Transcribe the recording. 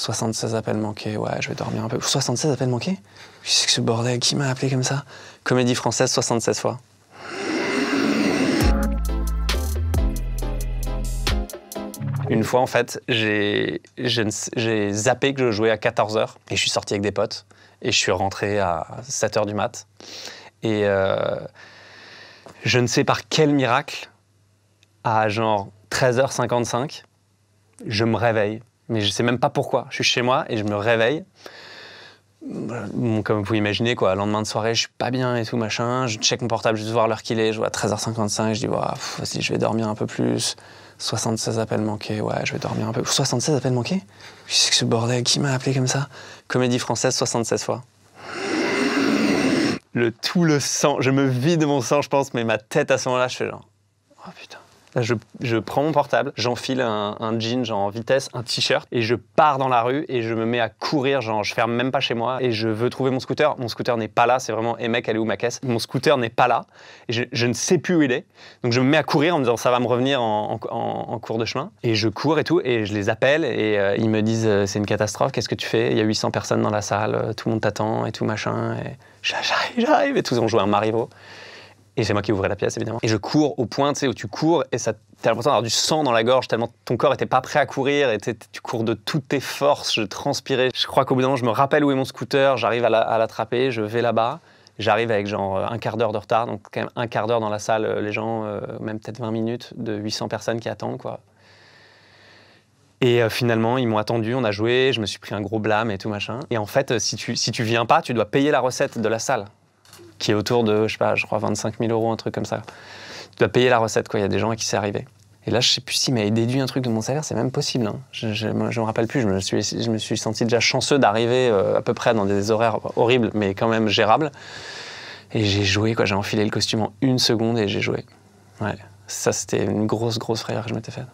76 appels manqués, ouais, je vais dormir un peu. 76 appels manqués Qu'est-ce que ce bordel Qui m'a appelé comme ça Comédie française 76 fois. Une fois, en fait, j'ai zappé que je jouais à 14h et je suis sorti avec des potes et je suis rentré à 7h du mat. Et euh, je ne sais par quel miracle, à genre 13h55, je me réveille mais je sais même pas pourquoi. Je suis chez moi et je me réveille. comme vous pouvez imaginer, quoi, lendemain de soirée, je suis pas bien et tout, machin. Je check mon portable juste voir l'heure qu'il est. Je vois 13h55. Je dis, wow, je vais dormir un peu plus. 76 appels manqués, ouais, je vais dormir un peu. 76 appels manqués Qu'est-ce que ce bordel Qui m'a appelé comme ça Comédie française, 76 fois. Le tout le sang, je me vide mon sang, je pense, mais ma tête à ce moment-là, je fais genre, oh putain. Je, prends mon portable, j'enfile un, un, jean genre vitesse, un t-shirt et je pars dans la rue et je me mets à courir, genre je ferme même pas chez moi et je veux trouver mon scooter. Mon scooter n'est pas là, c'est vraiment et mec, elle est où ma caisse Mon scooter n'est pas là et je, ne sais plus où il est. Donc je me mets à courir en me disant ça va me revenir en, cours de chemin et je cours et tout et je les appelle et euh, ils me disent euh, c'est une catastrophe, qu'est-ce que tu fais Il y a 800 personnes dans la salle, euh, tout le monde t'attend et tout machin et j'arrive, j'arrive et tous ont joué un Marivaux. Et c'est moi qui ouvrais la pièce, évidemment. Et je cours au point, tu sais, où tu cours et ça t'as l'impression d'avoir du sang dans la gorge, tellement ton corps était pas prêt à courir, et tu cours de toutes tes forces, je transpirais. Je crois qu'au bout d'un moment, je me rappelle où est mon scooter, j'arrive à l'attraper, je vais là-bas. J'arrive avec genre un quart d'heure de retard, donc quand même un quart d'heure dans la salle, euh, les gens, euh, même peut-être 20 minutes, de 800 personnes qui attendent, quoi. Et euh, finalement, ils m'ont attendu, on a joué, je me suis pris un gros blâme et tout machin. Et en fait, si tu, si tu viens pas, tu dois payer la recette de la salle qui est autour de, je sais pas, je crois 25 000 euros, un truc comme ça. Tu dois payer la recette, quoi. Il y a des gens à qui c'est arrivé. Et là, je sais plus s'il m'avaient déduit un truc de mon salaire, c'est même possible. Hein. Je ne me rappelle plus. Je me suis, je me suis senti déjà chanceux d'arriver euh, à peu près dans des horaires horribles, mais quand même gérables. Et j'ai joué, quoi. J'ai enfilé le costume en une seconde et j'ai joué. Ça, c'était une grosse, grosse frayeur que je m'étais faite.